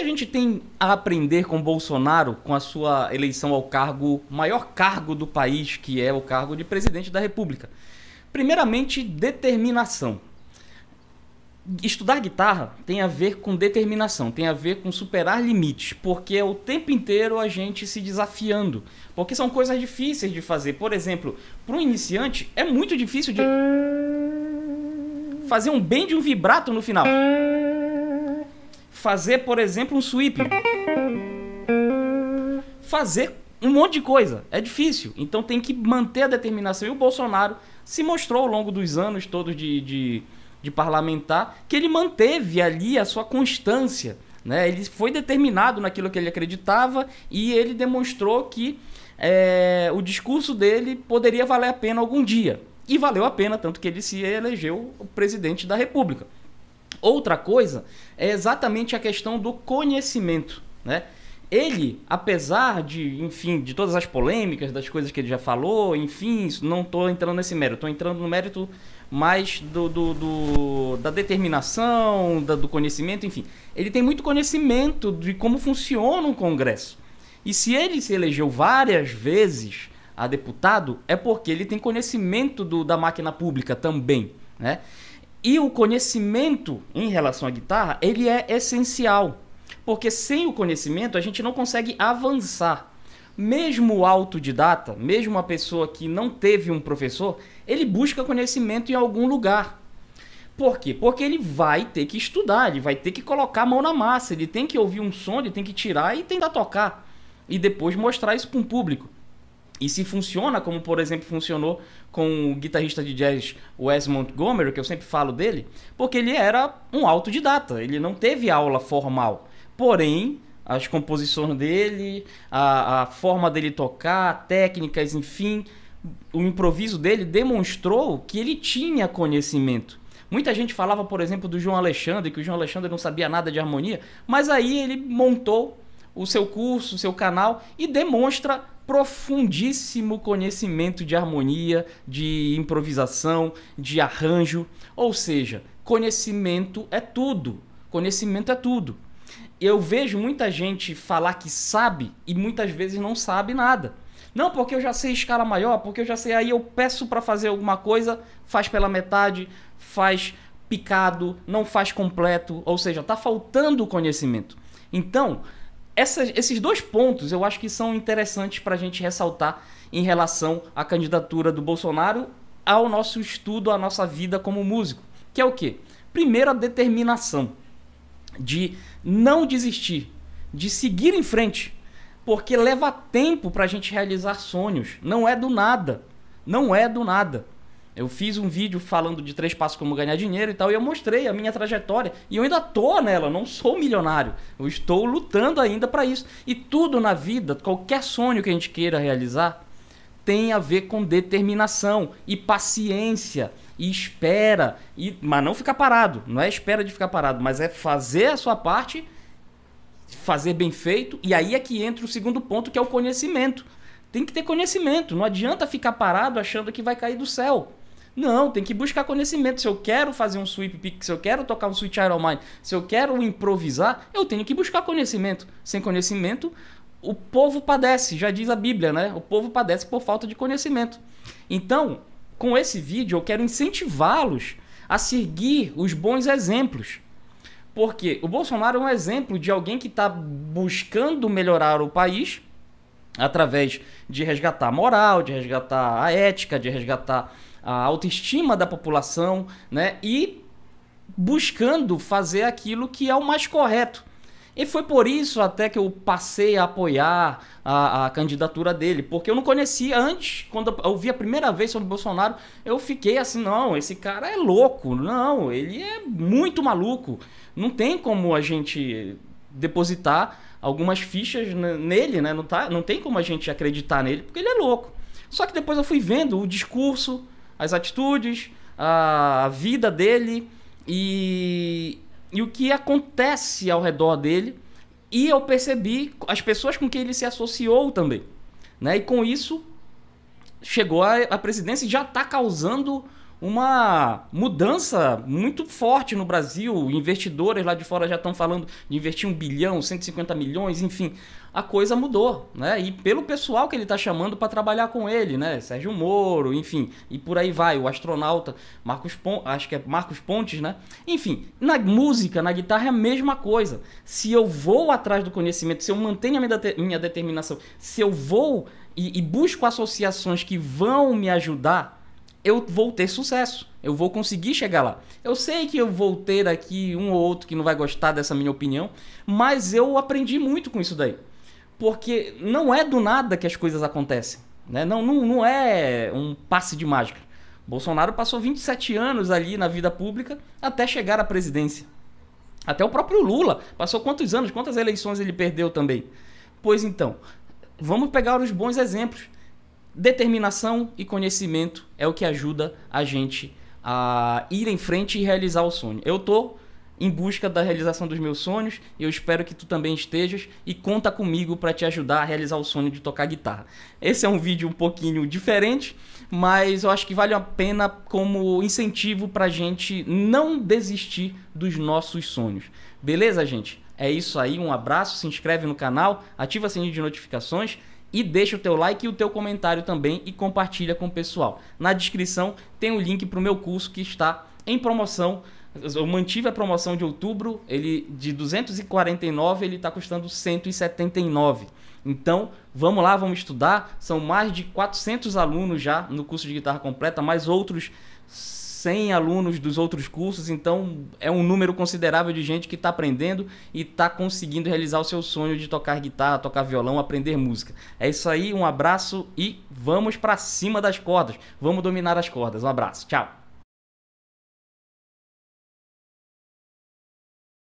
a gente tem a aprender com Bolsonaro, com a sua eleição ao cargo, maior cargo do país, que é o cargo de presidente da República? Primeiramente, determinação. Estudar guitarra tem a ver com determinação, tem a ver com superar limites, porque é o tempo inteiro a gente se desafiando, porque são coisas difíceis de fazer. Por exemplo, para um iniciante é muito difícil de fazer um bem de um vibrato no final fazer, por exemplo, um sweep. Fazer um monte de coisa. É difícil. Então tem que manter a determinação. E o Bolsonaro se mostrou ao longo dos anos todos de, de, de parlamentar que ele manteve ali a sua constância. Né? Ele foi determinado naquilo que ele acreditava e ele demonstrou que é, o discurso dele poderia valer a pena algum dia. E valeu a pena, tanto que ele se elegeu presidente da República. Outra coisa é exatamente a questão do conhecimento, né? Ele, apesar de, enfim, de todas as polêmicas, das coisas que ele já falou, enfim, não estou entrando nesse mérito, estou entrando no mérito mais do, do, do da determinação, da, do conhecimento, enfim. Ele tem muito conhecimento de como funciona o Congresso. E se ele se elegeu várias vezes a deputado, é porque ele tem conhecimento do, da máquina pública também, né? E o conhecimento em relação à guitarra, ele é essencial, porque sem o conhecimento a gente não consegue avançar. Mesmo o autodidata, mesmo uma pessoa que não teve um professor, ele busca conhecimento em algum lugar. Por quê? Porque ele vai ter que estudar, ele vai ter que colocar a mão na massa, ele tem que ouvir um som, ele tem que tirar e tentar tocar. E depois mostrar isso para um público. E se funciona, como por exemplo funcionou com o guitarrista de jazz Wes Montgomery, que eu sempre falo dele, porque ele era um autodidata, ele não teve aula formal. Porém, as composições dele, a, a forma dele tocar, técnicas, enfim, o improviso dele demonstrou que ele tinha conhecimento. Muita gente falava, por exemplo, do João Alexandre, que o João Alexandre não sabia nada de harmonia, mas aí ele montou o seu curso, o seu canal e demonstra profundíssimo conhecimento de harmonia, de improvisação, de arranjo. Ou seja, conhecimento é tudo. Conhecimento é tudo. Eu vejo muita gente falar que sabe e muitas vezes não sabe nada. Não, porque eu já sei escala maior, porque eu já sei. Aí eu peço para fazer alguma coisa, faz pela metade, faz picado, não faz completo. Ou seja, está faltando conhecimento. Então, esses dois pontos eu acho que são interessantes para a gente ressaltar em relação à candidatura do Bolsonaro ao nosso estudo, à nossa vida como músico. Que é o quê? Primeiro, a determinação de não desistir, de seguir em frente, porque leva tempo para a gente realizar sonhos. Não é do nada. Não é do nada. Eu fiz um vídeo falando de três passos como ganhar dinheiro e tal, e eu mostrei a minha trajetória. E eu ainda tô nela, não sou milionário. Eu estou lutando ainda para isso. E tudo na vida, qualquer sonho que a gente queira realizar, tem a ver com determinação e paciência e espera. E, mas não ficar parado. Não é espera de ficar parado, mas é fazer a sua parte, fazer bem feito. E aí é que entra o segundo ponto, que é o conhecimento. Tem que ter conhecimento. Não adianta ficar parado achando que vai cair do céu. Não, tem que buscar conhecimento. Se eu quero fazer um sweep pick, se eu quero tocar um switch iron mine, se eu quero improvisar, eu tenho que buscar conhecimento. Sem conhecimento, o povo padece, já diz a Bíblia, né? O povo padece por falta de conhecimento. Então, com esse vídeo, eu quero incentivá-los a seguir os bons exemplos. Porque o Bolsonaro é um exemplo de alguém que está buscando melhorar o país através de resgatar a moral, de resgatar a ética, de resgatar a autoestima da população, né? E buscando fazer aquilo que é o mais correto. E foi por isso até que eu passei a apoiar a, a, candidatura dele, porque eu não conhecia antes, quando eu vi a primeira vez sobre o Bolsonaro, eu fiquei assim, não, esse cara é louco, não, ele é muito maluco, não tem como a gente depositar algumas fichas nele, né? Não, tá, não tem como a gente acreditar nele, porque ele é louco. Só que depois eu fui vendo o discurso, as atitudes, a vida dele e, e o que acontece ao redor dele. E eu percebi as pessoas com quem ele se associou também. Né? E com isso, chegou a presidência e já está causando uma mudança muito forte no Brasil. Investidores lá de fora já estão falando de investir um bilhão, 150 milhões, enfim. A coisa mudou, né? E pelo pessoal que ele está chamando para trabalhar com ele, né? Sérgio Moro, enfim, e por aí vai. O astronauta Marcos Pontes, acho que é Marcos Pontes, né? Enfim, na música, na guitarra é a mesma coisa. Se eu vou atrás do conhecimento, se eu mantenho a minha, de minha determinação, se eu vou e, e busco associações que vão me ajudar eu vou ter sucesso. Eu vou conseguir chegar lá. Eu sei que eu vou ter aqui um ou outro que não vai gostar dessa minha opinião, mas eu aprendi muito com isso daí. Porque não é do nada que as coisas acontecem. Né? Não, não, não é um passe de mágica. Bolsonaro passou 27 anos ali na vida pública até chegar à presidência. Até o próprio Lula passou quantos anos, quantas eleições ele perdeu também. Pois então, vamos pegar os bons exemplos. Determinação e conhecimento é o que ajuda a gente a ir em frente e realizar o sonho. Eu tô em busca da realização dos meus sonhos e eu espero que tu também estejas e conta comigo para te ajudar a realizar o sonho de tocar guitarra. Esse é um vídeo um pouquinho diferente, mas eu acho que vale a pena como incentivo pra gente não desistir dos nossos sonhos. Beleza, gente? É isso aí, um abraço, se inscreve no canal, ativa o sininho de notificações e deixa o teu like e o teu comentário também e compartilha com o pessoal. Na descrição tem o um link para o meu curso que está em promoção. Eu mantive a promoção de outubro, ele de 249 ele está custando 179. Então, vamos lá, vamos estudar. São mais de 400 alunos já no curso de guitarra completa, mais outros 100 alunos dos outros cursos, então é um número considerável de gente que está aprendendo e está conseguindo realizar o seu sonho de tocar guitarra, tocar violão, aprender música. É isso aí, um abraço e vamos para cima das cordas. Vamos dominar as cordas. Um abraço, tchau.